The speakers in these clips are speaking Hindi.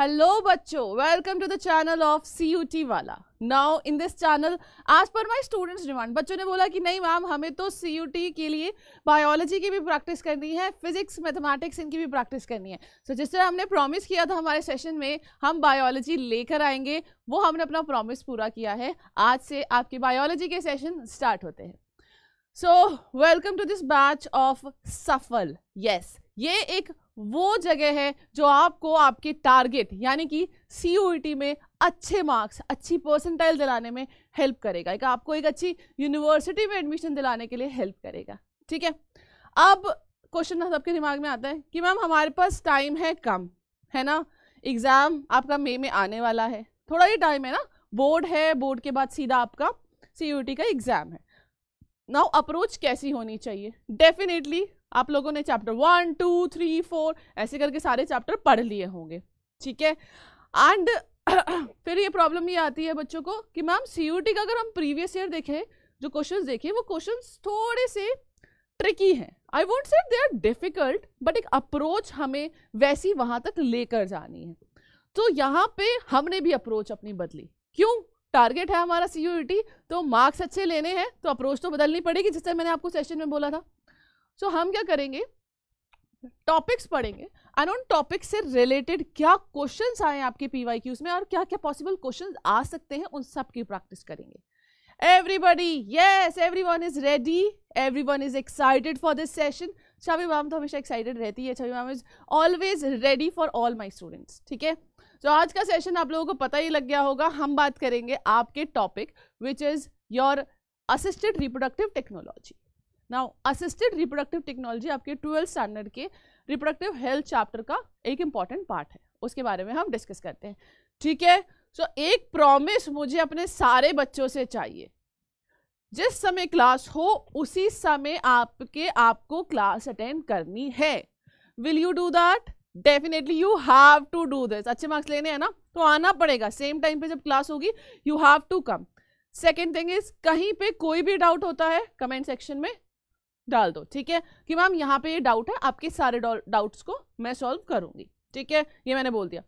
हेलो बच्चों welcome to the channel of C U T वाला नाउ इन दिस चैनल आज पर माई स्टूडेंट्स डिमांड बच्चों ने बोला कि नहीं मैम हमें तो सी यू टी के लिए बायोलॉजी की भी प्रैक्टिस करनी है फिजिक्स मैथमेटिक्स इनकी भी प्रैक्टिस करनी है सो so, जिस तरह हमने प्रॉमिस किया था हमारे सेशन में हम बायोलॉजी लेकर आएंगे वो हमने अपना प्रॉमिस पूरा किया है आज से आपके बायोलॉजी के सेशन स्टार्ट होते हैं so welcome to this batch of Safal yes ये एक वो जगह है जो आपको आपके टारगेट यानी कि सी e में अच्छे मार्क्स अच्छी परसेंटाइल दिलाने में हेल्प करेगा एक आपको एक अच्छी यूनिवर्सिटी में एडमिशन दिलाने के लिए हेल्प करेगा ठीक है अब क्वेश्चन तो सबके दिमाग में आता है कि मैम हमारे पास टाइम है कम है ना एग्ज़ाम आपका मई में आने वाला है थोड़ा ही टाइम है ना बोर्ड है बोर्ड के बाद सीधा आपका सी e का एग्ज़ाम है नाउ अप्रोच कैसी होनी चाहिए डेफिनेटली आप लोगों ने chapter one two three four ऐसे करके सारे चैप्टर पढ़ लिए होंगे ठीक है एंड फिर ये प्रॉब्लम ये आती है बच्चों को कि मैम सी का अगर हम प्रीवियस ईयर देखें जो क्वेश्चंस देखें वो क्वेश्चंस थोड़े से ट्रिकी हैं I won't say they are difficult but एक अप्रोच हमें वैसी वहाँ तक लेकर जानी है तो यहाँ पे हमने भी अप्रोच अपनी बदली क्यों टारगेट है हमारा सी तो मार्क्स अच्छे लेने हैं तो अप्रोच तो बदलनी पड़ेगी जिससे मैंने आपको सेशन में बोला था सो so, हम क्या करेंगे टॉपिक्स पढ़ेंगे एंड उन टॉपिक्स से रिलेटेड क्या क्वेश्चन आए आपके पीवाई क्यूज में और क्या क्या पॉसिबल क्वेश्चन आ सकते हैं उन सब की प्रैक्टिस करेंगे everyone is ready everyone is excited for this session Chhavi ma'am तो हमेशा एक्साइटेड रहती है Chhavi ma'am is always ready for all my students ठीक है तो आज का सेशन आप लोगों को पता ही लग गया होगा हम बात करेंगे आपके topic which is your assisted reproductive technology now assisted reproductive technology आपके ट्वेल्थ स्टैंडर्ड के रिप्रोडक्टिव हेल्थ चैप्टर का एक इम्पॉर्टेंट पार्ट है उसके बारे में हम डिस्कस करते हैं ठीक है सो so, एक प्रॉमिस मुझे अपने सारे बच्चों से चाहिए जिस समय क्लास हो उसी समय आपके आपको क्लास अटेंड करनी है will you do that definitely you have to do this अच्छे मार्क्स लेने हैं ना तो आना पड़ेगा सेम टाइम पे जब क्लास होगी you have to come second thing is कहीं पे कोई भी डाउट होता है कमेंट सेक्शन में डाल दो ठीक है कि मैम यहाँ पे ये डाउट है आपके सारे डाउट्स को मैं सॉल्व करूंगी ठीक है ये मैंने बोल दिया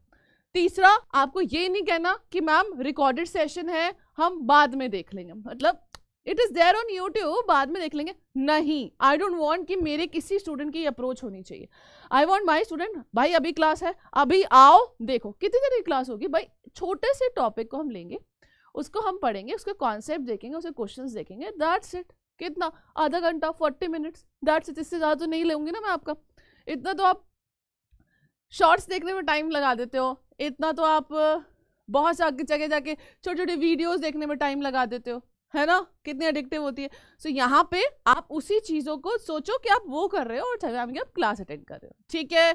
तीसरा आपको ये नहीं कहना कि मैम रिकॉर्डेड सेशन है हम बाद में देख लेंगे मतलब it is there on YouTube बाद में देख लेंगे नहीं आई डोंट वॉन्ट कि मेरे किसी स्टूडेंट की अप्रोच होनी चाहिए आई वॉन्ट माई स्टूडेंट भाई अभी क्लास है अभी आओ देखो कितनी देर की क्लास होगी भाई छोटे से टॉपिक को हम लेंगे उसको हम पढ़ेंगे उसके कॉन्सेप्ट देखेंगे उसके क्वेश्चन देखेंगे दैट्स इट कितना आधा घंटा फोर्टी मिनट्स दैट्स इससे ज़्यादा तो नहीं लूँगी ना मैं आपका इतना तो आप शॉर्ट्स देखने में टाइम लगा देते हो इतना तो आप बहुत से आगे जगह जाके छोटे छोटे वीडियोस देखने में टाइम लगा देते हो है ना कितनी अडिक्टिव होती है सो so, यहाँ पे आप उसी चीज़ों को सोचो कि आप वो कर रहे हो और चाहे आप क्लास अटेंड कर रहे हो ठीक है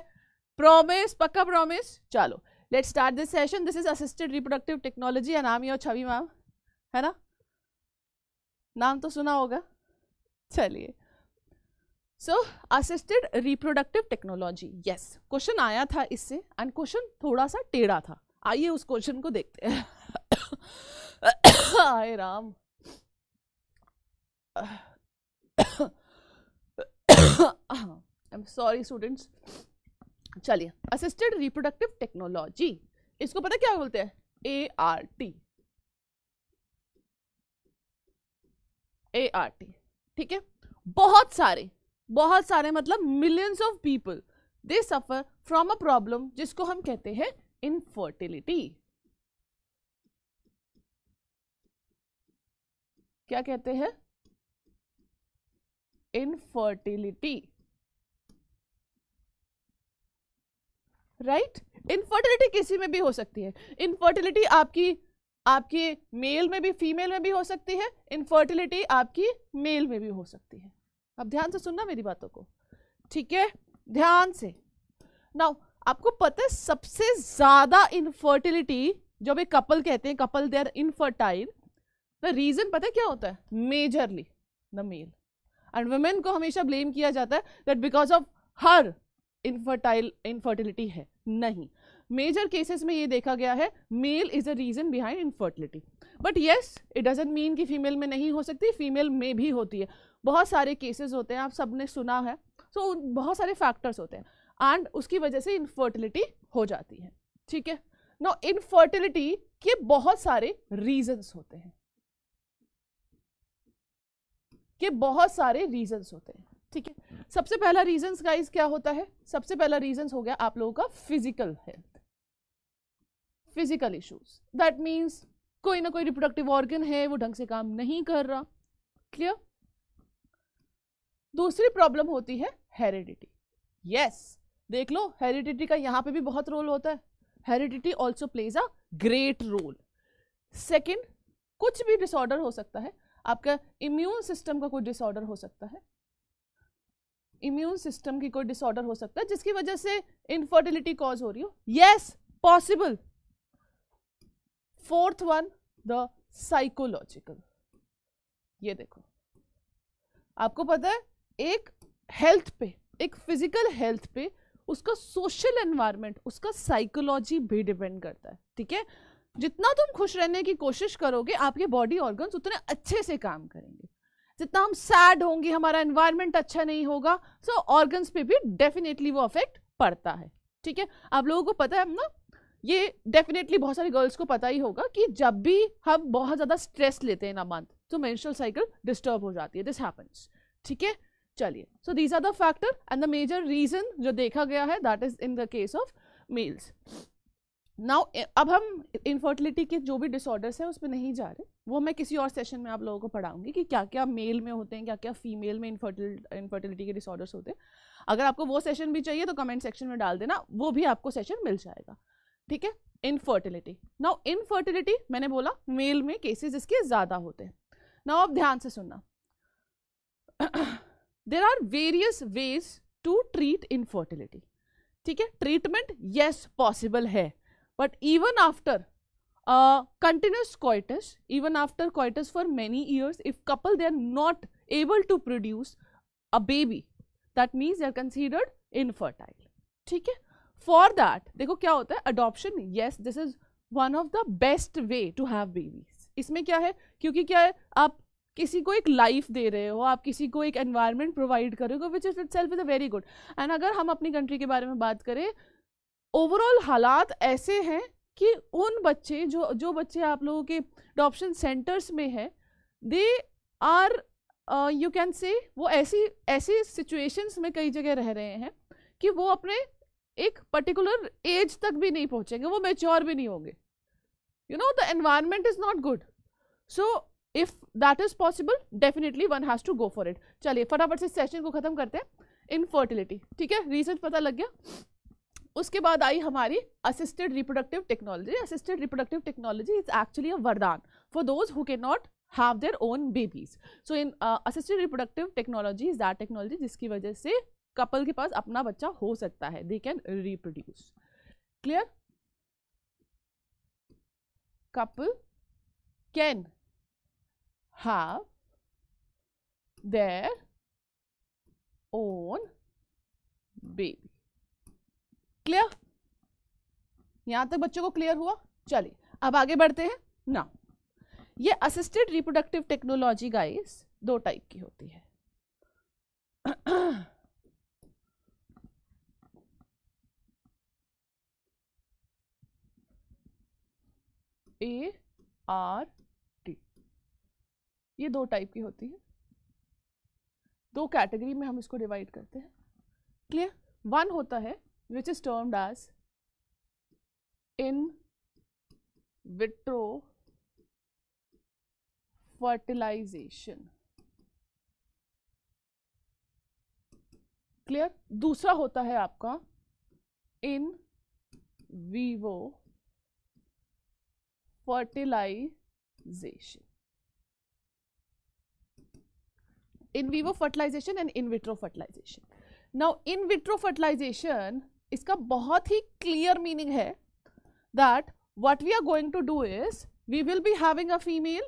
प्रोमिस पक्का प्रोमिस चलो let's start this session this is assisted reproductive technology या नाम ही छवि मैम है ना नाम तो सुना होगा चलिए so assisted reproductive technology yes question आया था इससे एंड क्वेश्चन थोड़ा सा टेढ़ा था आइए उस क्वेश्चन को देखते हैं आए Ram I am sorry students चलिए असिस्टेड रिप्रोडक्टिव टेक्नोलॉजी इसको पता क्या बोलते हैं A R T A R T ठीक है बहुत सारे बहुत सारे मतलब millions of people they suffer from a problem जिसको हम कहते हैं इनफर्टिलिटी क्या कहते हैं इनफर्टिलिटी राइट इनफर्टिलिटी किसी में भी हो सकती है इनफर्टिलिटी आपकी आपकी मेल में भी फीमेल में भी हो सकती है इनफर्टिलिटी आपकी मेल में भी हो सकती है अब ध्यान से सुनना मेरी बातों को ठीक है ध्यान से नाउ आपको पता है सबसे ज़्यादा इनफर्टिलिटी जो भी कपल कहते हैं couple they are infertile the reason पता है क्या होता है majorly the male and women को हमेशा ब्लेम किया जाता है that because of her infertile infertility है नहीं मेजर केसेस में ये देखा गया है male is a reason behind infertility but yes it doesn't mean कि फीमेल में नहीं हो सकती फीमेल में भी होती है बहुत सारे केसेस होते हैं आप सब ने सुना है सो so, बहुत सारे फैक्टर्स होते हैं एंड उसकी वजह से इनफर्टिलिटी हो जाती है ठीक है नो इनफर्टिलिटी के बहुत सारे रीजन्स होते हैं के बहुत सारे रीजन्स होते हैं ठीक है सबसे पहला का गाइस क्या होता है सबसे पहला रीजन्स हो गया आप लोगों का physical health physical issues that means कोई ना कोई रिप्रोडक्टिव ऑर्गन है वो ढंग से काम नहीं कर रहा क्लियर दूसरी प्रॉब्लम होती है हेरिडिटी यस yes, देख लो हेरिडिटी का यहां पे भी बहुत रोल होता है heredity also plays a great role second कुछ भी डिसऑर्डर हो सकता है आपका इम्यून सिस्टम का कोई डिसऑर्डर हो सकता है इम्यून सिस्टम की कोई डिसऑर्डर हो सकता है जिसकी वजह से इनफर्टिलिटी कॉज हो रही हो yes possible fourth one the psychological ये देखो आपको पता है एक हेल्थ पे एक फिजिकल हेल्थ पे उसका सोशल एनवायरनमेंट उसका साइकोलॉजी भी डिपेंड करता है ठीक है जितना तुम खुश रहने की कोशिश करोगे आपके बॉडी ऑर्गन्स उतने अच्छे से काम करेंगे जितना हम सैड होंगे हमारा एनवायरनमेंट अच्छा नहीं होगा सो ऑर्गन्स पे भी डेफिनेटली वो अफेक्ट पड़ता है ठीक है आप लोगों को पता है हम ना ये डेफिनेटली बहुत सारी गर्ल्स को पता ही होगा कि जब भी हम बहुत ज़्यादा स्ट्रेस लेते हैं ना मंथ तो मेंस्ट्रुअल साइकिल डिस्टर्ब हो जाती है दिस हैपन्स ठीक है चलिए so these are the factor and the major reason जो देखा गया है that is in the case of males now अब हम इनफर्टिलिटी के जो भी डिसऑर्डर्स हैं उस पर नहीं जा रहे वो मैं किसी और सेशन में आप लोगों को पढ़ाऊंगी कि क्या क्या मेल में होते हैं क्या क्या फीमेल में इनफर्टिल इनफर्टिलिटी के डिसऑर्डर्स होते हैं अगर आपको वो सेशन भी चाहिए तो कमेंट सेक्शन में डाल देना वो भी आपको सेशन मिल जाएगा ठीक है इनफर्टिलिटी नाउ इनफर्टिलिटी मैंने बोला मेल में केसेस इसके ज्यादा होते हैं नाउ आप ध्यान से सुनना there are various ways to treat infertility ठीक है ट्रीटमेंट यस पॉसिबल है but even after continuous coitus even after coitus for many years if couple they are not able to produce a baby that means they are considered infertile ठीक है फॉर दैट देखो क्या होता है adoption yes this is one of the best way to have babies इसमें क्या है क्योंकि क्या है आप किसी को एक लाइफ दे रहे हो आप किसी को एक एनवायरनमेंट प्रोवाइड कर रहे हो which is itself is a very good and अगर हम अपनी कंट्री के बारे में बात करें ओवरऑल हालात ऐसे हैं कि उन बच्चे जो जो बच्चे आप लोगों के अडोप्शन सेंटर्स में हैं they are you can say वो ऐसी ऐसी सिचुएशंस में कई जगह रह रहे हैं कि वो अपने एक पर्टिकुलर एज तक भी नहीं पहुंचेंगे वो मेच्योर भी नहीं होंगे you know the environment is not good so if that is possible definitely one has to go for it चलिए फटाफट से सेशन को ख़त्म करते हैं इनफर्टिलिटी ठीक है रीजन पता लग गया उसके बाद आई हमारी assisted reproductive technology assisted reproductive technology is actually a वरदान for those who cannot have their own babies so in assisted reproductive technology is that technology जिसकी वजह से कपल के पास अपना बच्चा हो सकता है they can reproduce clear couple can have their own baby clear यहां तक बच्चों को क्लियर हुआ चलिए अब आगे बढ़ते हैं ना ये असिस्टेड रिप्रोडक्टिव टेक्नोलॉजी गाइस दो टाइप की होती है ए आर टी ये दो टाइप की होती है दो कैटेगरी में हम इसको डिवाइड करते हैं क्लियर वन होता है which is termed as in vitro fertilization clear दूसरा होता है आपका in vivo fertilization in vivo fertilization and in vitro fertilization now in vitro fertilization इसका बहुत ही क्लियर मीनिंग है that what we are going to do is we will be having a female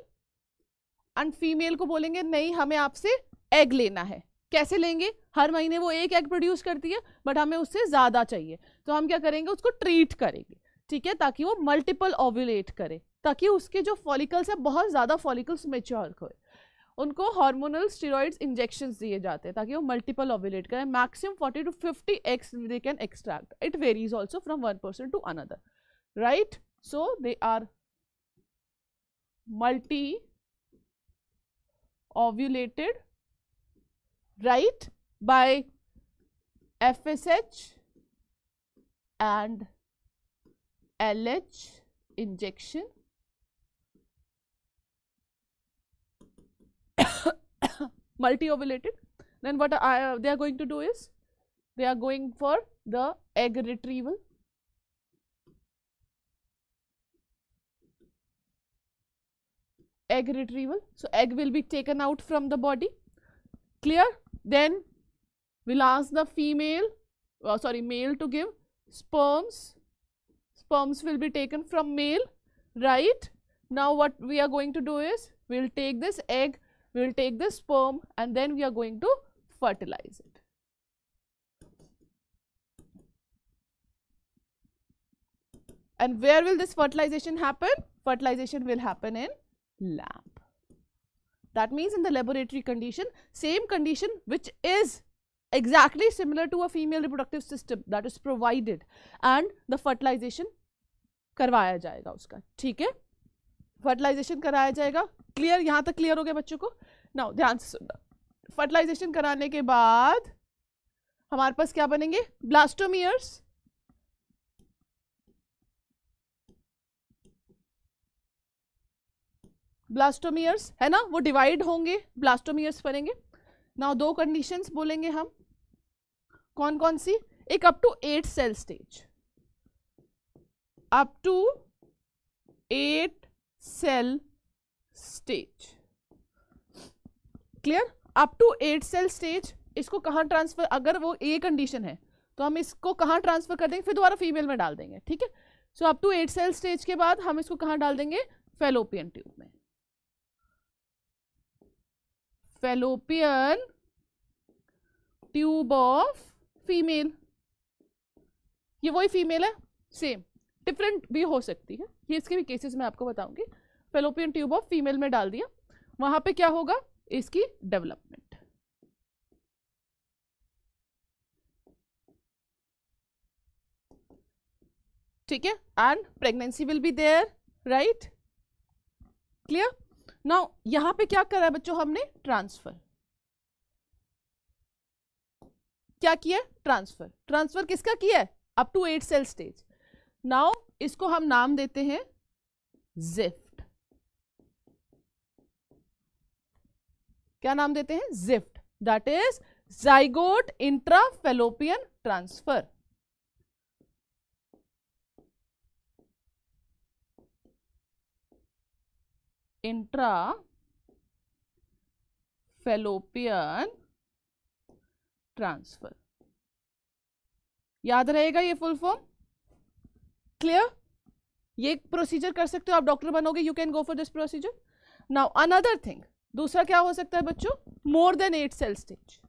and female को बोलेंगे नहीं हमें आपसे एग लेना है कैसे लेंगे हर महीने वो एक एग प्रोड्यूस करती है बट हमें उससे ज्यादा चाहिए तो हम क्या करेंगे उसको ट्रीट करेंगे ठीक है ताकि वो मल्टीपल ओव्यूलेट करे ताकि उसके जो फॉलिकल्स है बहुत ज़्यादा फॉलिकल्स मेच्योर हो उनको हार्मोनल स्टीरोइड्स इंजेक्शन दिए जाते हैं ताकि वो मल्टीपल ओव्यूलेट करें maximum forty two fifty X they can extract it varies also from one person to another right so they are multi by F S H and LH injection. multi-ovulated, then what I, uh, they are going to do is, they are going for the egg retrieval. Egg retrieval. So, egg will be taken out from the body. Clear? Then, we will ask the female, uh, sorry, male to give sperms sperms will be taken from male, right? Now what we are going to do is, we will take this egg, we will take this sperm and then we are going to fertilize it. And where will this fertilization happen? Fertilization will happen in lab. That means in the laboratory condition, same condition which is exactly similar to a female reproductive system that is provided and the fertilization करवाया जाएगा उसका ठीक है फर्टिलाइजेशन कराया जाएगा क्लियर यहाँ तक क्लियर हो गया बच्चों को नाउ ध्यान से सुनना फर्टिलाइजेशन कराने के बाद हमारे पास क्या बनेंगे ब्लास्टोमियर्स ब्लास्टोमियर्स है ना वो डिवाइड होंगे ब्लास्टोमियर्स बनेंगे नाउ दो कंडीशंस बोलेंगे हम कौन कौन सी एक up to eight cell stage up to eight cell stage clear up to eight cell stage इसको कहाँ ट्रांसफर अगर वो ए कंडीशन है तो हम इसको कहाँ ट्रांसफर कर देंगे फिर दोबारा फीमेल में डाल देंगे ठीक है so up to eight cell stage के बाद हम इसको कहाँ डाल देंगे फेलोपियन ट्यूब में फेलोपियन ट्यूब ऑफ फीमेल ये वही फीमेल है सेम डिफरेंट भी हो सकती है ये इसके भी केसेस मैं आपको बताऊंगी फेलोपियन ट्यूब ऑफ फीमेल में डाल दिया वहां पे क्या होगा इसकी डेवलपमेंट ठीक है and pregnancy will be there right clear now यहां पे क्या करा है बच्चों हमने ट्रांसफर क्या किया ट्रांसफर ट्रांसफर किसका किया है up to eight cell stage now इसको हम नाम देते हैं जिफ्ट क्या नाम देते हैं ZIFT that is zygote intrafallopian transfer intra fallopian transfer याद रहेगा ये फुल फॉर्म क्लियर ये प्रोसीजर कर सकते हो आप डॉक्टर बनोगे you can go for this procedure now another thing दूसरा क्या हो सकता है बच्चों more than eight cell stage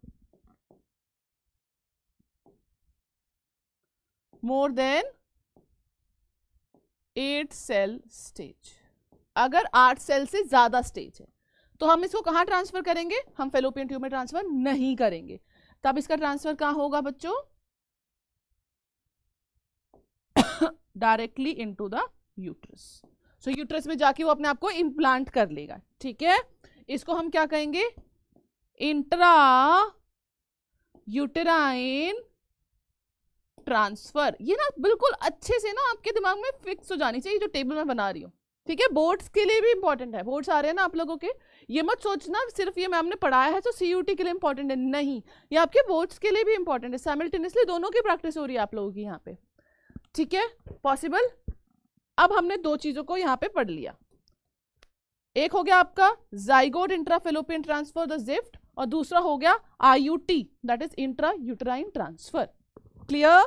more than eight cell stage अगर आठ सेल से ज़्यादा स्टेज है तो हम इसको कहां ट्रांसफ़र करेंगे हम फेलोपियन ट्यूब में ट्रांसफ़र नहीं करेंगे तब इसका ट्रांसफ़र कहां होगा बच्चों directly to the uterus so uterus में जाके वो अपने आप को इम्प्लांट कर लेगा ठीक है इसको हम क्या कहेंगे इंट्रा यूटराइन ट्रांसफर ये ना बिल्कुल अच्छे से ना आपके दिमाग में फिक्स हो जानी चाहिए जो टेबल में बना रही हूँ ठीक है बोर्ड्स के लिए भी इंपॉर्टेंट है बोर्ड्स आ रहे हैं ना आप लोगों के ये मत सोचना सिर्फ ये मैम ने पढ़ाया है तो सी के लिए इंपॉर्टेंट है नहीं ये आपके बोर्ड्स के लिए भी इंपॉर्टेंट है साइमल्टेनियसली दोनों की प्रैक्टिस हो रही है आप लोगों की यहाँ पे ठीक है पॉसिबल अब हमने दो चीजों को यहां पे पढ़ लिया एक हो गया आपका zygote intrafallopian transfer the ZIFT और दूसरा हो गया I T that is intra uterine transfer clear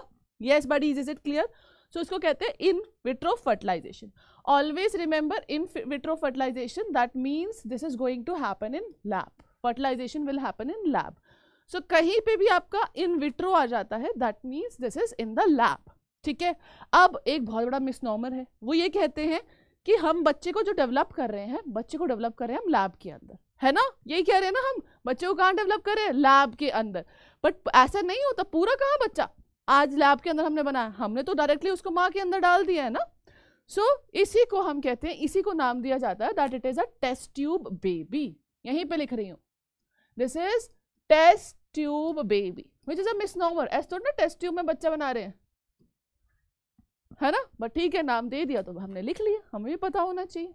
yes but is is it clear so इसको कहते हैं in vitro fertilization always remember in vitro fertilization that means this is going to happen in lab fertilization will happen in lab so कहीं पे भी आपका इन विट्रो आ जाता है that means this is in the lab ठीक है अब एक बहुत बड़ा नॉमर है वो ये कहते हैं कि हम बच्चे को जो डेवलप कर रहे हैं बच्चे को डेवलप कर रहे हैं हम लैब के अंदर है ना यही कह रहे हैं ना हम बच्चे को कहाँ डेवलप हैं लैब के अंदर बट ऐसा नहीं होता पूरा कहाँ बच्चा आज लैब के अंदर हमने बनाया हमने तो डायरेक्टली उसको माँ के अंदर डाल दिया है ना सो so, इसी को हम कहते हैं इसी को नाम दिया जाता है that it is a test tube baby यहीं पे लिख रही हूँ this is test tube baby which is a नॉवर ऐसा थोड़ा ना टेस्ट ट्यूब में बच्चा बना रहे हैं है ना बट ठीक है नाम दे दिया तो हमने लिख लिया हमें भी पता होना चाहिए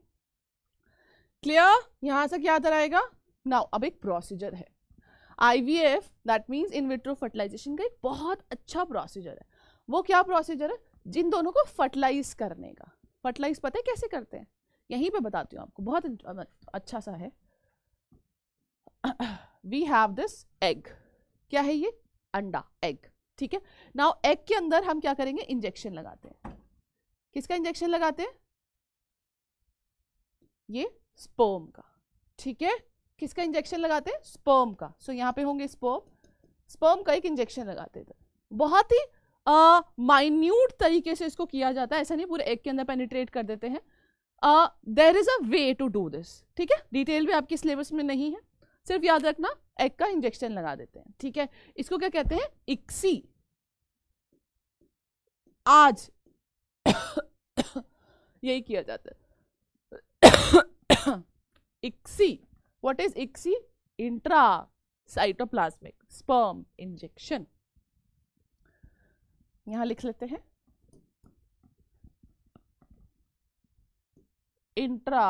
क्लियर यहां से क्या आएगा नाउ अब एक प्रोसीजर है I V F that means in vitro fertilization का एक बहुत अच्छा प्रोसीजर है वो क्या प्रोसीजर है जिन दोनों को फर्टिलाइज करने का फर्टिलाइज पता है कैसे करते हैं यहीं पे बताती हूँ आपको बहुत अच्छा सा है वी हैव दिस एग क्या है ये अंडा एग ठीक है नाउ एग के अंदर हम क्या करेंगे इंजेक्शन लगाते हैं किसका इंजेक्शन लगाते हैं ये स्पर्म का ठीक है किसका इंजेक्शन लगाते हैं स्पर्म का सो so, यहां पे होंगे स्पर्म स्पर्म का एक इंजेक्शन लगाते थे बहुत ही माइन्यूट तरीके से इसको किया जाता है ऐसा नहीं पूरे एग के अंदर पेनिट्रेट कर देते हैं there is a way to do this ठीक है डिटेल भी आपके सिलेबस में नहीं है सिर्फ याद रखना एग का इंजेक्शन लगा देते हैं ठीक है इसको क्या कहते हैं इक्सी आज यही किया जाता है ICSI what is ICSI intra cytoplasmic sperm injection यहां लिख लेते हैं इंट्रा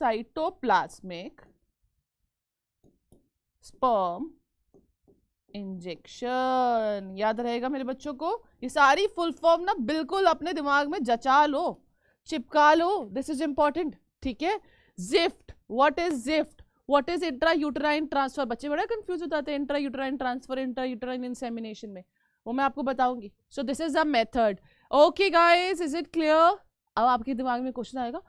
cytoplasmic स्पर्म इंजेक्शन याद रहेगा मेरे बच्चों को ये सारी फुल फॉर्म ना बिल्कुल अपने दिमाग में जचा लो चिपका लो दिस इज इंपॉर्टेंट ठीक है ZIFT what is ZIFT what is intra uterine transfer बच्चे बड़ा कंफ्यूज हो जाते हैं intra uterine transfer intra uterine insemination में वो मैं आपको बताऊंगी so this is a method okay guys is it clear अब आपके दिमाग में क्वेश्चन आएगा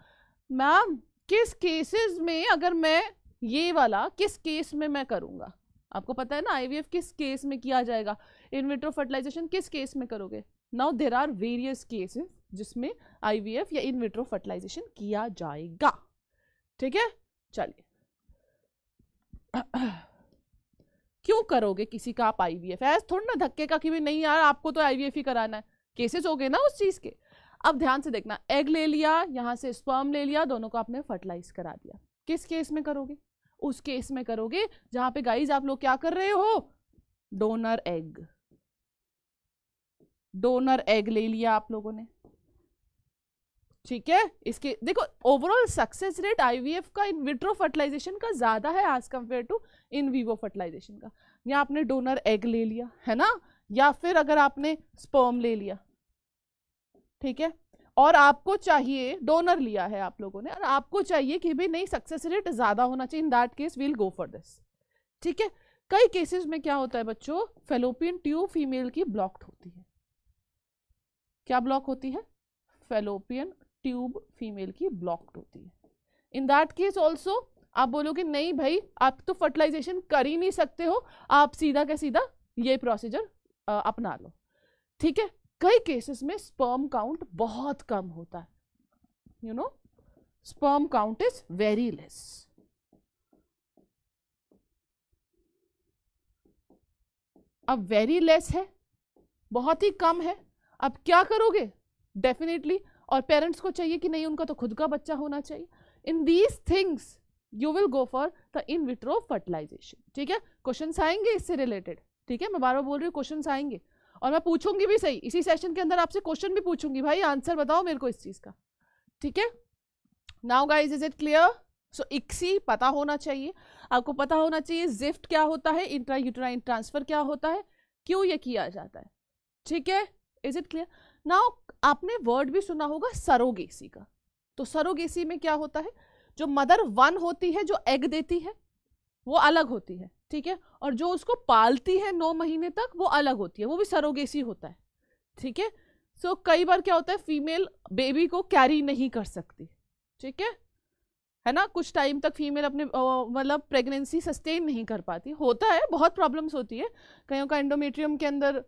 मैम किस केसेस में अगर मैं ये वाला किस केस में मैं करूँगा आपको पता है ना आईवीएफ किस केस में किया जाएगा इनविट्रो फर्टिलाइजेशन किस केस में करोगे now there are various cases जिसमें आईवीएफ या इनविट्रो फर्टिलाइजेशन किया जाएगा ठीक है चलिए क्यों करोगे किसी का आप आईवीएफ एज थोड़ा ना धक्के का कि भी नहीं यार आपको तो आईवीएफ ही कराना है केसेस हो गए ना उस चीज़ के अब ध्यान से देखना एग ले लिया यहाँ से स्पर्म ले लिया दोनों को आपने फर्टिलाइज करा दिया किस केस में करोगे उस केस में करोगे जहां पे गाइज आप लोग क्या कर रहे हो डोनर एग डोनर एग ले लिया आप लोगों ने ठीक है इसके देखो ओवरऑल सक्सेस रेट आईवीएफ का इन विट्रो फर्टिलाइजेशन का ज़्यादा है as compare to in vivo fertilization का या आपने डोनर एग ले लिया है ना या फिर अगर आपने स्पर्म ले लिया ठीक है और आपको चाहिए डोनर लिया है आप लोगों ने और आपको चाहिए कि भाई नहीं सक्सेस रेट ज़्यादा होना चाहिए in that case will go for this ठीक है कई केसेस में क्या होता है बच्चों फेलोपियन ट्यूब फीमेल की ब्लॉक्ड होती है क्या ब्लॉक होती है फेलोपियन ट्यूब फीमेल की ब्लॉक्ड होती है इन दैट केस ऑल्सो आप बोलोगे नहीं भाई आप तो फर्टिलाइजेशन कर ही नहीं सकते हो आप सीधा का सीधा ये प्रोसीजर अपना लो ठीक है कई केसेस में स्पर्म काउंट बहुत कम होता है you know sperm count is very less अब वेरी लेस है बहुत ही कम है अब क्या करोगे डेफिनेटली और पेरेंट्स को चाहिए कि नहीं उनका तो खुद का बच्चा होना चाहिए in these things you will go for the in vitro fertilization ठीक है क्वेश्चन आएंगे इससे रिलेटेड ठीक है मैं बार बार बोल रही हूँ क्वेश्चन आएंगे और मैं पूछूंगी भी सही इसी सेशन के अंदर आपसे क्वेश्चन भी पूछूंगी भाई आंसर बताओ मेरे को इस चीज़ का ठीक है now guys is it clear so ICSI पता होना चाहिए आपको पता होना चाहिए जिफ्ट क्या होता है इंट्रा यूटराइन ट्रांसफर क्या होता है क्यों ये किया जाता है ठीक है इज इट क्लियर नाउ आपने वर्ड भी सुना होगा सरोगेसी का तो सरोगेसी में क्या होता है जो मदर वन होती है जो एग देती है वो अलग होती है ठीक है और जो उसको पालती है नौ महीने तक वो अलग होती है वो भी सरोगेसी होता है ठीक है सो कई बार क्या होता है फीमेल बेबी को कैरी नहीं कर सकती ठीक है है ना कुछ टाइम तक फीमेल अपने मतलब प्रेगनेंसी सस्टेन नहीं कर पाती होता है बहुत प्रॉब्लम्स होती है कईयों का एंडोमेट्रियम के अंदर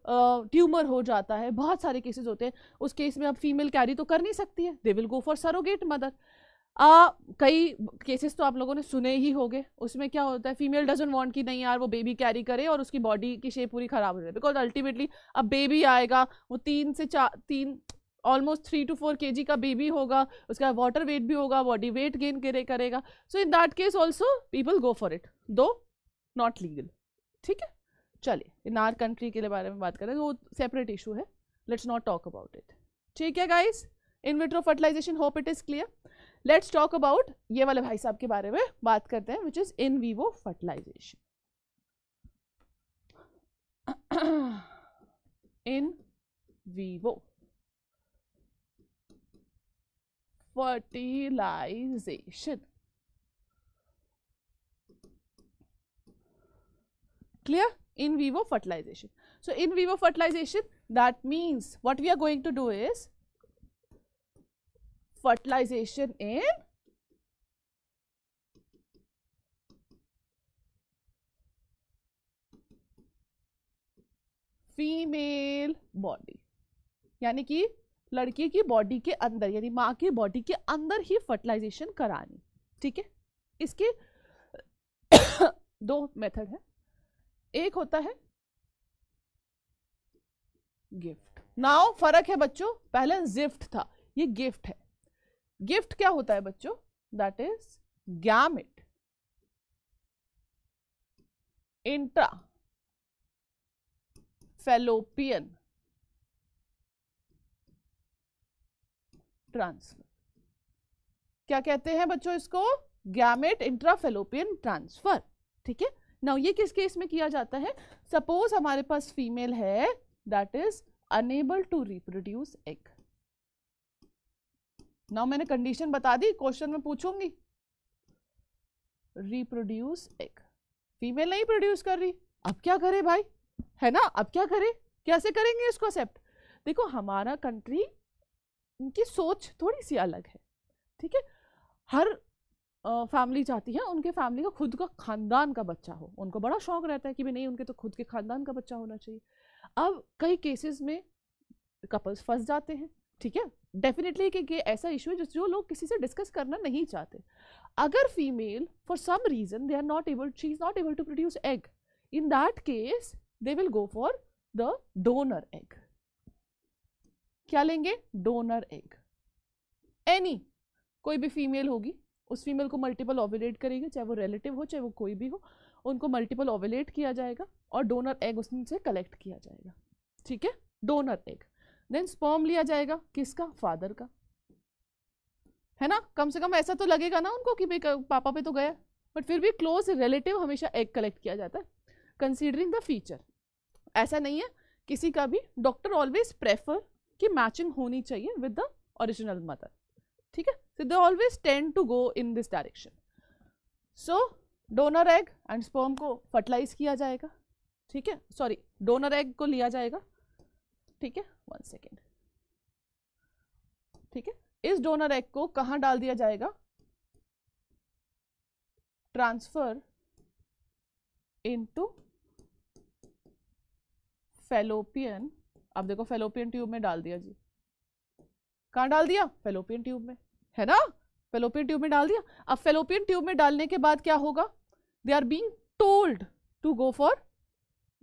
ट्यूमर हो जाता है बहुत सारे केसेस होते हैं उस केस में अब फीमेल कैरी तो कर नहीं सकती है they will go for surrogate mother आ, कई केसेस तो आप लोगों ने सुने ही हो उसमें क्या होता है फीमेल डजन वांट कि नहीं यार वो बेबी कैरी करे और उसकी बॉडी की शेप पूरी ख़राब हो जाए बिकॉज अल्टीमेटली अब बेबी आएगा वो तीन से चार तीन ऑलमोस्ट थ्री टू फोर के का बेबी होगा उसका वाटर वेट भी होगा बॉडी वेट गेन करे करेगा so in that case also people go for it though not legal ठीक है चलिए इन आर कंट्री के बारे में बात करें तो वो सेपरेट इशू है let's not talk about it ठीक है guys in vitro fertilization hope it is clear let's talk about ये वाले भाई साहब के बारे में बात करते हैं which is in vivo fertilization in vivo fertilization clear in vivo fertilization so in vivo fertilization that means what we are going to do is fertilization in female body यानी कि लड़की की बॉडी के अंदर यानी माँ की बॉडी के अंदर ही फर्टिलाइजेशन करानी ठीक है इसके दो मेथड है एक होता है गिफ्ट नाउ फर्क है बच्चों पहले जिफ्ट था ये गिफ्ट है गिफ्ट क्या होता है बच्चों that is gamete intra fallopian transfer क्या कहते हैं बच्चों इसको गैमेट इंट्राफेलोपियन ट्रांसफर ठीक है नाउ ये किस केस में किया जाता है सपोज हमारे पास फीमेल है that is unable to reproduce egg now मैंने कंडीशन बता दी क्वेश्चन में पूछूंगी रिप्रोड्यूस एक फीमेल नहीं प्रोड्यूस कर रही अब क्या करे भाई है ना अब क्या करे कैसे करेंगे इसको एक्सेप्ट देखो हमारा कंट्री उनकी सोच थोड़ी सी अलग है ठीक है हर फैमिली चाहती है उनके फैमिली का खुद का खानदान का बच्चा हो उनको बड़ा शौक रहता है कि भाई नहीं उनके तो खुद के खानदान का बच्चा होना चाहिए अब कई केसेस में कपल्स फंस जाते हैं ठीक है डेफिनेटली कि ये ऐसा इशू है जो जो लोग किसी से डिस्कस करना नहीं चाहते अगर female for some reason they are not able she is not able to produce egg in that case they will go for the donor egg क्या लेंगे डोनर एग एनी कोई भी फीमेल होगी उस फीमेल को मल्टीपल ओवुलेट करेगी चाहे वो रिलेटिव हो चाहे वो कोई भी हो उनको मल्टीपल ओवुलेट किया जाएगा और डोनर एग उसमें से कलेक्ट किया जाएगा ठीक है डोनर एग देन स्पर्म लिया जाएगा किसका फादर का है ना कम से कम ऐसा तो लगेगा ना उनको कि भाई पापा पे तो गया बट फिर भी क्लोज रिलेटिव हमेशा एग कलेक्ट किया जाता है कंसिडरिंग द फीचर ऐसा नहीं है किसी का भी डॉक्टर ऑलवेज प्रेफर कि मैचिंग होनी चाहिए विद द ओरिजिनल मदर ठीक है so they always tend to go in this direction so donor egg and sperm को फर्टिलाइज किया जाएगा ठीक है सॉरी डोनर एग को लिया जाएगा ठीक है वन सेकेंड ठीक है इस डोनर एग को कहाँ डाल दिया जाएगा ट्रांसफर इनटू फेलोपियन आप देखो फेलोपियन ट्यूब में डाल दिया जी कहाँ डाल दिया फेलोपियन ट्यूब में है ना फेलोपियन ट्यूब में डाल दिया अब फेलोपियन ट्यूब में डालने के बाद क्या होगा they are being told to go for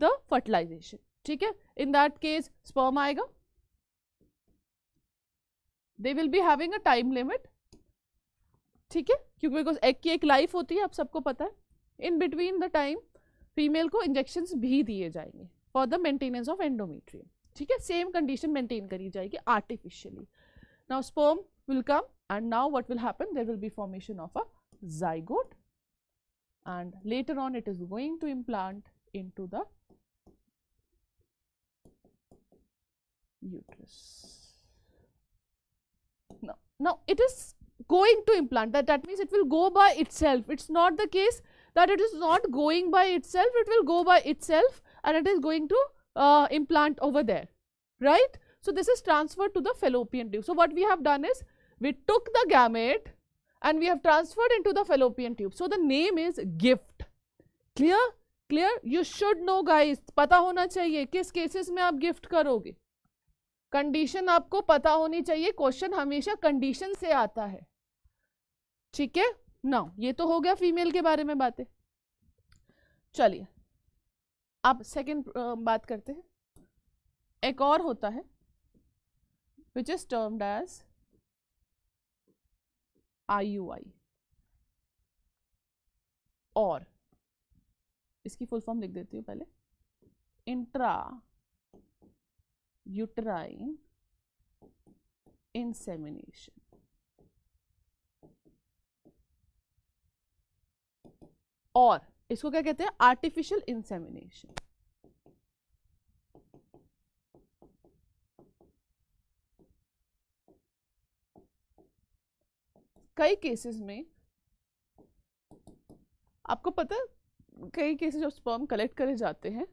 the fertilization ठीक है इन दैट केस स्पर्म आएगा they will be having a time limit ठीक है क्योंकि बिकॉज एग की एक लाइफ होती है आप सबको पता है in between the time female को इंजेक्शन भी दिए जाएंगे for the maintenance of endometrium ठीक है सेम कंडीशन मेंटेन करी जाएगी artificially now sperm come and now what will will happen there will be formation of a zygote and later on it is going to implant into the uterus. Now, now it is going to implant that that means it will go by itself. It's not the case that it is not going by itself. It will go by itself and it is going to uh, implant over there, right? So, this is transferred to the fallopian tube. So, what we have done is we took the gamete and we have transferred into the fallopian tube. So, the name is gift. Clear? Clear? You should know guys. पता होना चाहिए किस cases में आप gift करोगे. कंडीशन आपको पता होनी चाहिए क्वेश्चन हमेशा कंडीशन से आता है ठीक है ना ये तो हो गया फीमेल के बारे में बातें चलिए आप सेकंड बात करते हैं एक और होता है which is termed as I U I और इसकी फुल फॉर्म लिख देती हूँ पहले इंट्रा uterine insemination. और इसको क्या कहते हैं आर्टिफिशियल इंसेमिनेशन कई केसेस में आपको पता कई केसेस जब स्पर्म कलेक्ट करे जाते हैं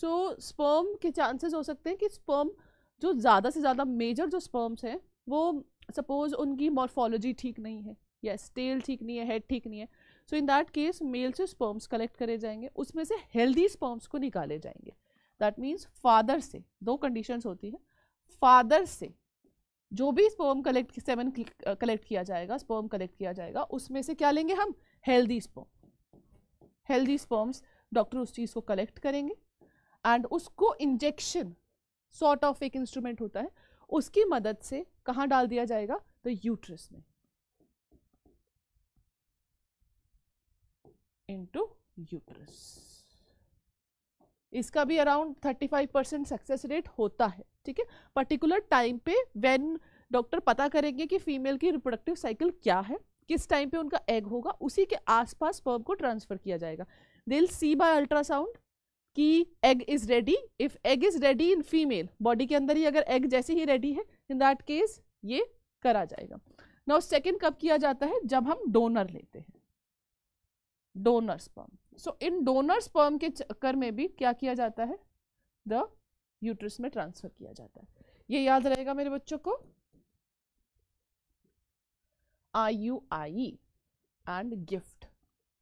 सो स्पर्म के चांसेस हो सकते हैं कि स्पर्म जो ज़्यादा से ज़्यादा मेजर जो स्पर्म्स हैं वो सपोज उनकी मॉर्फोलॉजी ठीक नहीं है यस टेल ठीक नहीं है हेड ठीक नहीं है so in that case male से स्पर्म्स कलेक्ट करे जाएंगे उसमें से हेल्दी स्पर्म्स को निकाले जाएंगे दैट मीन्स फादर से दो कंडीशन होती हैं फादर से जो भी स्पर्म कलेक्ट सेवन कलेक्ट किया जाएगा स्पर्म कलेक्ट किया जाएगा उसमें से क्या लेंगे हम healthy sperm healthy sperms doctor उस चीज़ को कलेक्ट करेंगे एंड उसको इंजेक्शन सॉर्ट ऑफ एक इंस्ट्रूमेंट होता है उसकी मदद से कहाँ डाल दिया जाएगा द यूट्रस में इनटू यूट्रस इसका भी अराउंड 35 परसेंट सक्सेस रेट होता है ठीक है पर्टिकुलर टाइम पे व्हेन डॉक्टर पता करेंगे कि फीमेल की रिप्रोडक्टिव साइकिल क्या है किस टाइम पे उनका एग होगा उसी के आसपास स्पर्म को ट्रांसफर किया जाएगा दिल सी बाय अल्ट्रासाउंड कि egg is ready if egg is ready in female body के अंदर ही अगर एग जैसे ही रेडी है इन दैट केस ये करा जाएगा नाउ सेकेंड कब किया जाता है जब हम डोनर लेते हैं donor sperm so in donor sperm के चक्कर में भी क्या किया जाता है द यूट्रस में ट्रांसफर किया जाता है ये याद रहेगा मेरे बच्चों को I U I and GIFT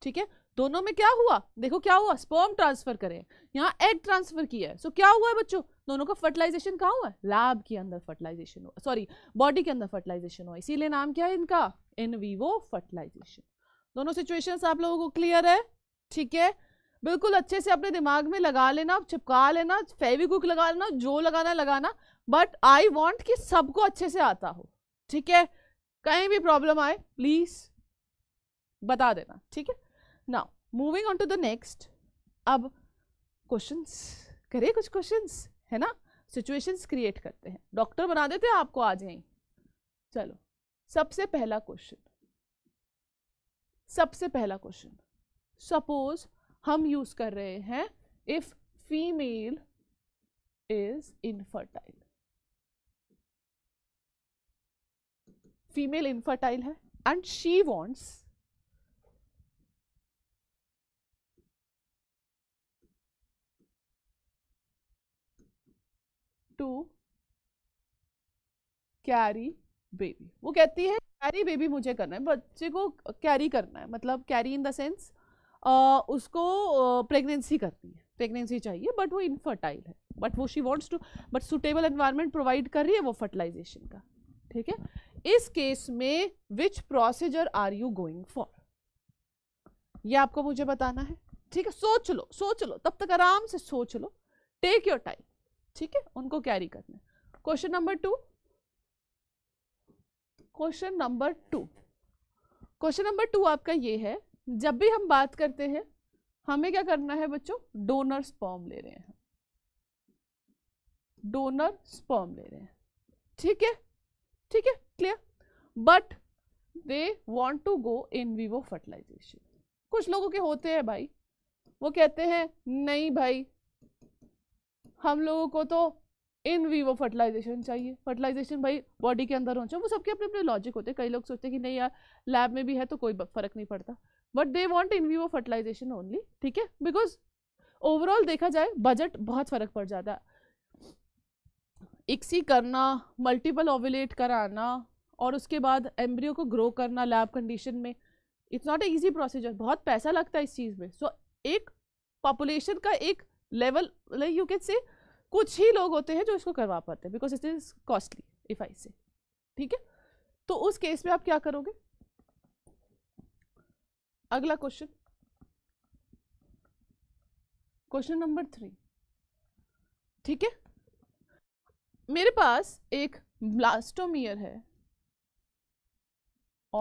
ठीक है दोनों में क्या हुआ देखो क्या हुआ स्पर्म ट्रांसफर करें यहाँ एग ट्रांसफर किया है सो so, क्या हुआ है बच्चों दोनों का फर्टिलाइजेशन कहाँ हुआ है लैब के अंदर फर्टिलाइजेशन हुआ सॉरी बॉडी के अंदर फर्टिलाइजेशन हुआ इसीलिए नाम क्या है इनका इन वीवो फर्टिलाइजेशन दोनों सिचुएशन आप लोगों को क्लियर है ठीक है बिल्कुल अच्छे से अपने दिमाग में लगा लेना चिपका लेना फेविकुक लगा लेना जो लगाना लगाना बट आई वॉन्ट कि सबको अच्छे से आता हो ठीक है कहीं भी प्रॉब्लम आए प्लीज़ बता देना ठीक है now moving on to the next अब क्वेश्चंस करिए कुछ क्वेश्चंस है ना सिचुएशंस क्रिएट करते हैं डॉक्टर बना देते हैं आपको आज यहीं चलो सबसे पहला क्वेश्चन सबसे पहला क्वेश्चन सपोज हम यूज कर रहे हैं if female is infertile female infertile है and she wants to carry baby वो कहती है कैरी बेबी मुझे करना है बच्चे को कैरी करना है मतलब कैरी इन द सेंस उसको प्रेगनेंसी करनी है प्रेगनेंसी चाहिए बट वो इनफर्टाइल है बट वो she wants to but suitable environment provide कर रही है वो फर्टिलाइजेशन का ठीक है इस केस में which procedure are you going for ये आपको मुझे बताना है ठीक है सोच लो सोच लो तब तक आराम से सोच लो टेक योर टाइम ठीक है उनको कैरी करना है question number two question number two question number two आपका ये है जब भी हम बात करते हैं हमें क्या करना है बच्चों डोनर स्पॉम ले रहे हैं डोनर स्पॉम ले रहे हैं ठीक है ठीक है clear but they want to go in vivo fertilization कुछ लोगों के होते हैं भाई वो कहते हैं नहीं भाई हम लोगों को तो इन वीवो फर्टिलाइजेशन चाहिए फर्टिलाइजेशन भाई बॉडी के अंदर होना चाहिए वो सबके अपने अपने लॉजिक होते हैं कई लोग सोचते हैं कि नहीं यार लैब में भी है तो कोई फर्क नहीं पड़ता but they want in vivo fertilization only ठीक है बिकॉज ओवरऑल देखा जाए बजट बहुत फ़र्क पड़ जाता है इक्सी करना मल्टीपल ओविलेट कराना और उसके बाद एम्ब्रियो को ग्रो करना लैब कंडीशन में it's not a easy procedure बहुत पैसा लगता है इस चीज़ में सो so, एक पॉपुलेशन का एक level like you can say कुछ ही लोग होते हैं जो इसको करवा पाते हैं because it is costly if I say ठीक है तो उस केस में आप क्या करोगे अगला क्वेश्चन क्वेश्चन नंबर थ्री ठीक है मेरे पास एक ब्लास्टोमियर है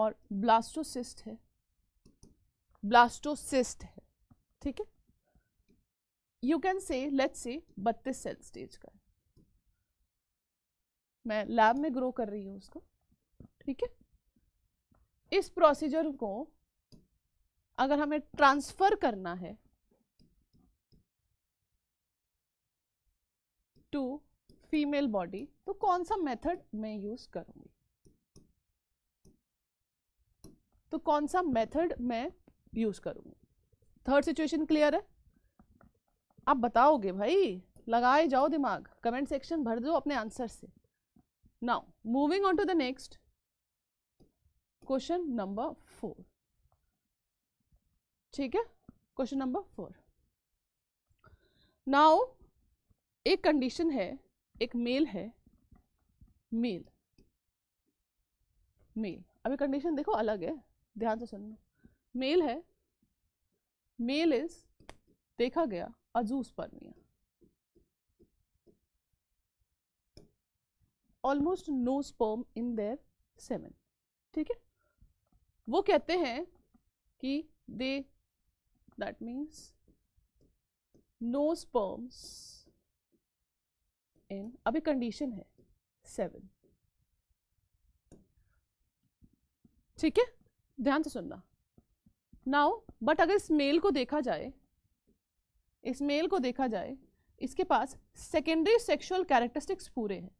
और ब्लास्टोसिस्ट है ब्लास्टोसिस्ट है ठीक है यू कैन से लेट से बत्तीस सेल स्टेज का मैं लैब में ग्रो कर रही हूँ उसको ठीक है इस प्रोसीजर को अगर हमें ट्रांसफर करना है टू फीमेल बॉडी तो कौन सा मेथड मैं यूज करूंगी तो कौन सा मेथड मैं यूज करूंगी थर्ड सिचुएशन क्लियर है आप बताओगे भाई लगाए जाओ दिमाग कमेंट सेक्शन भर दो अपने आंसर से now moving on to the next question number four ठीक है क्वेश्चन नंबर फोर नाउ एक कंडीशन है एक मेल है मेल मेल अभी कंडीशन देखो अलग है ध्यान से सुनना मेल है मेल इज देखा गया azoospermia. Almost no sperm in their semen ठीक है वो कहते हैं कि they that means no sperms in अभी कंडीशन है सेवन ठीक है ध्यान से सुनना नाउ बट अगर इस मेल को देखा जाए इस मेल को देखा जाए इसके पास सेकेंडरी सेक्सुअल कैरेक्टरिस्टिक्स पूरे हैं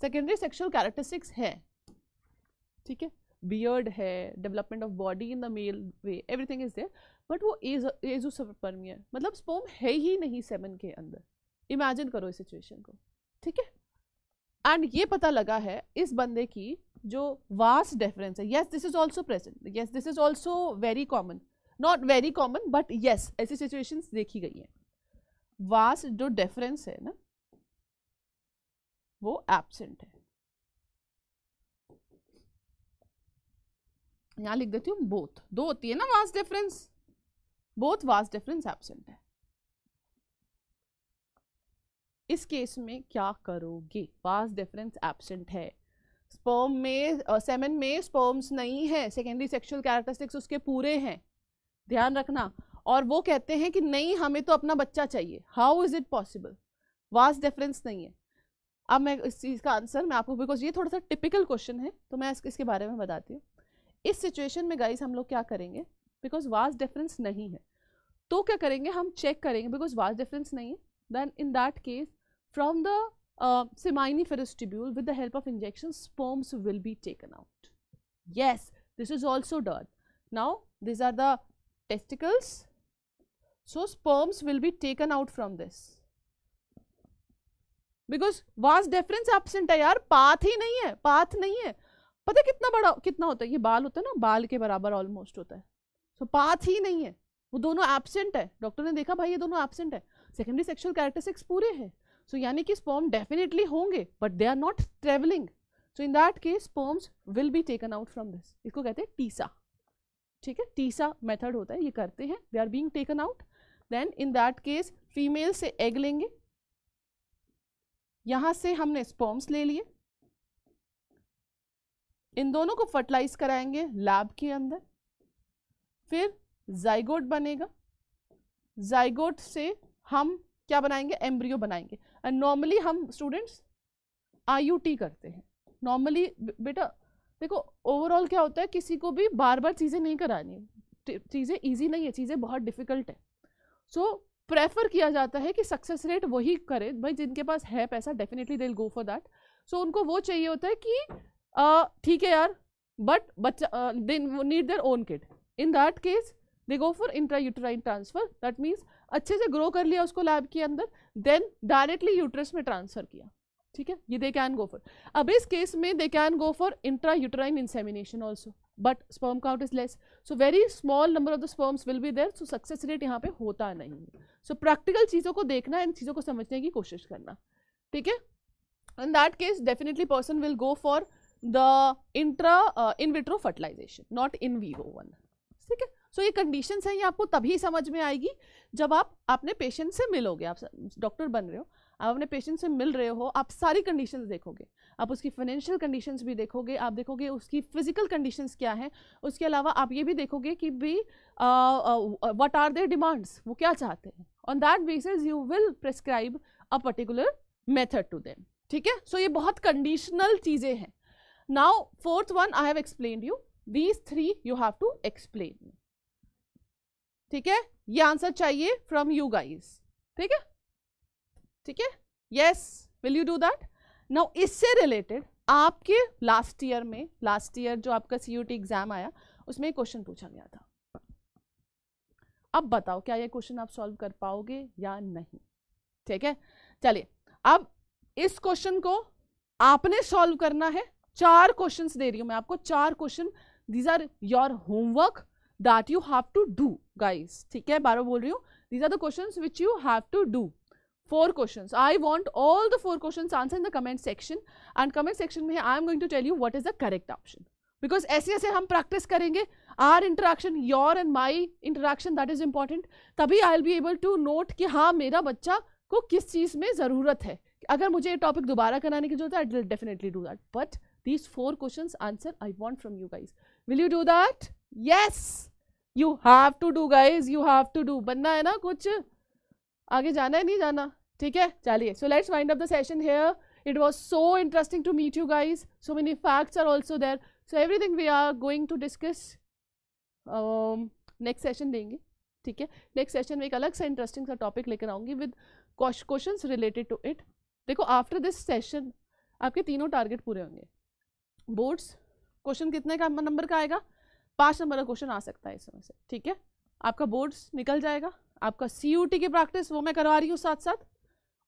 सेकेंडरी सेक्सुअल कैरेक्टरिस्टिक्स है ठीक है बियर्ड है development of body in the male way everything is there but वो एज एजो है मतलब स्पोम है ही नहीं सेमन के अंदर इमेजिन करो इस सिचुएशन को ठीक है एंड ये पता लगा है इस बंदे की जो वास्ट डेफरेंस है yes this is also present yes this is also very common not very common but yes ऐसी सिचुएशन देखी गई हैं वास्ट जो डेफरेंस है ना वो एबसेंट है यहाँ लिख देती हूँ बोथ दो होती है ना vas deferens both vas deferens absent है इस केस में क्या करोगे पास डिफरेंस एबसेंट है स्पर्म में सेमन में स्पर्म्स नहीं है सेकेंडरी सेक्सुअल कैरेक्टरिस्टिक्स उसके पूरे हैं ध्यान रखना और वो कहते हैं कि नहीं हमें तो अपना बच्चा चाहिए how is it possible vas deferens नहीं है अब मैं इस चीज़ का आंसर मैं आपको बिकॉज ये थोड़ा सा टिपिकल क्वेश्चन है तो मैं इसके बारे में बताती हूँ इस सिचुएशन में गाइस हम लोग क्या करेंगे बिकॉज वास डिफरेंस नहीं है तो क्या करेंगे हम चेक करेंगे बिकॉज वास डिफरेंस नहीं है then in that case From the uh, seminiferous tubule with the help of injection sperms will be taken out. Yes, this is also done. Now, these are the testicles. So, sperms will be taken out from this. Because vas deferens absent है यार पाथ ही नहीं है पाथ नहीं है पता कितना बड़ा कितना होता है ये बाल होता है ना बाल के बराबर ऑलमोस्ट होता है सो so, पाथ ही नहीं है वो दोनों एबसेंट है डॉक्टर ने देखा भाई ये दोनों एबसेंट है सेकेंडरी सेक्सुअल कैरेक्टरिस्टिक्स पूरे हैं so यानी कि स्पर्म डेफिनेटली होंगे but they are not travelling so in that case sperms will be taken out from this इसको कहते हैं टीसा ठीक है टीसा मेथड होता है ये करते हैं they are being taken out then in that case female से एग लेंगे यहां से हमने स्पर्म्स ले लिए इन दोनों को फर्टिलाइज कराएंगे लैब के अंदर फिर जाइगोट बनेगा जाइगोट से हम क्या बनाएंगे एम्ब्रियो बनाएंगे एंड नॉर्मली हम स्टूडेंट्स आई करते हैं नॉर्मली बेटा देखो ओवरऑल क्या होता है किसी को भी बार बार चीज़ें नहीं करानी चीज़ें ईजी नहीं है चीज़ें बहुत डिफिकल्ट है सो so, प्रेफर किया जाता है कि सक्सेस रेट वही करे भाई जिनके पास है पैसा definitely they go for that so उनको वो चाहिए होता है कि ठीक है यार बट बच्चा they need their own kid in that case they go for intra uterine transfer that means अच्छे से ग्रो कर लिया उसको लैब के अंदर देन डायरेक्टली यूट्रस में ट्रांसफर किया ठीक है ये दे कैन गो फॉर अब इस केस में they can go for intra uterine insemination also but sperm count is less so very small number of the sperms will be there so success rate यहाँ पे होता नहीं है सो प्रैक्टिकल चीज़ों को देखना इन चीज़ों को समझने की कोशिश करना ठीक है in that case definitely person will go for the intra in vitro fertilization not in in vivo ठीक है सो so, ये कंडीशंस है ये आपको तभी समझ में आएगी जब आप अपने पेशेंट से मिलोगे आप डॉक्टर बन रहे हो आप अपने पेशेंट से मिल रहे हो आप सारी कंडीशंस देखोगे आप उसकी फाइनेंशियल कंडीशंस भी देखोगे आप देखोगे उसकी फिजिकल कंडीशंस क्या हैं उसके अलावा आप ये भी देखोगे कि भी व्हाट आर देयर डिमांड्स वो क्या चाहते हैं on that basis you will prescribe a particular method to them ठीक है सो ये बहुत कंडीशनल चीज़ें हैं now fourth one I have explain you these three you have to explain ठीक है ये आंसर चाहिए फ्रॉम यू गाइज ठीक है ठीक है yes will you do that now इससे रिलेटेड आपके लास्ट ईयर में लास्ट ईयर जो आपका सी एग्जाम आया उसमें क्वेश्चन पूछा गया था अब बताओ क्या ये क्वेश्चन आप सॉल्व कर पाओगे या नहीं ठीक है चलिए अब इस क्वेश्चन को आपने सॉल्व करना है चार क्वेश्चंस दे रही हूँ मैं आपको चार question these are your homework that you have to do guys ठीक है बारह बोल रही हूँ these are the question which you have to do four question I want all the four question answer in the comment section and comment section में I am going to tell you what is the correct option because ऐसे ऐसे हम प्रैक्टिस करेंगे our interaction your and my interaction that is important तभी I will be able to note कि हाँ मेरा बच्चा को किस चीज में जरूरत है अगर मुझे ये टॉपिक दोबारा कराने की जरूरत है I definitely do that but these four question answer I want from you guys will you do that yes you have to do guys you have to do बनना है ना कुछ आगे जाना है नहीं जाना ठीक है चलिए so let's wind up the session here it was so interesting to meet you guys so many facts are also there so everything we are going to discuss next session देंगे ठीक है नेक्स्ट सेशन में एक अलग सा इंटरेस्टिंग सा टॉपिक लेकर आऊँगी with question related to it देखो आफ्टर दिस सेशन आपके तीनों टारगेट पूरे होंगे बोर्ड्स क्वेश्चन कितने का नंबर का आएगा पांच नंबर का क्वेश्चन आ सकता है इसमें से ठीक है आपका बोर्ड्स निकल जाएगा आपका सी की प्रैक्टिस वो मैं करवा रही हूँ साथ साथ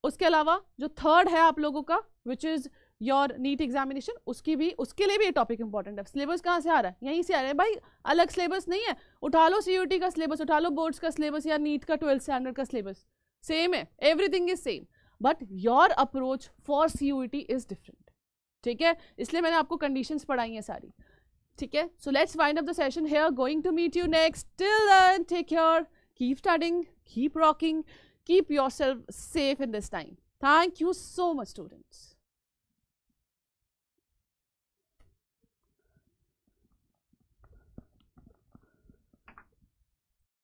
उसके अलावा जो थर्ड है आप लोगों का which is your NEET examination उसकी भी उसके लिए भी ये टॉपिक इंपॉर्टेंट है सिलेबस कहाँ से आ रहा है यहीं से आ रहा है भाई अलग सिलेबस नहीं है उठा लो सी का सिलेबस उठा लो बोर्ड्स का सिलेबस या नीट का ट्वेल्थ स्टैंडर्ड का सिलेबस सेम है everything is same but your approach for C is different ठीक है इसलिए मैंने आपको कंडीशंस पढ़ाई हैं सारी ठीक है so let's wind up the session here going to meet you next till then take care keep studying keep rocking keep yourself safe in this time thank you so much students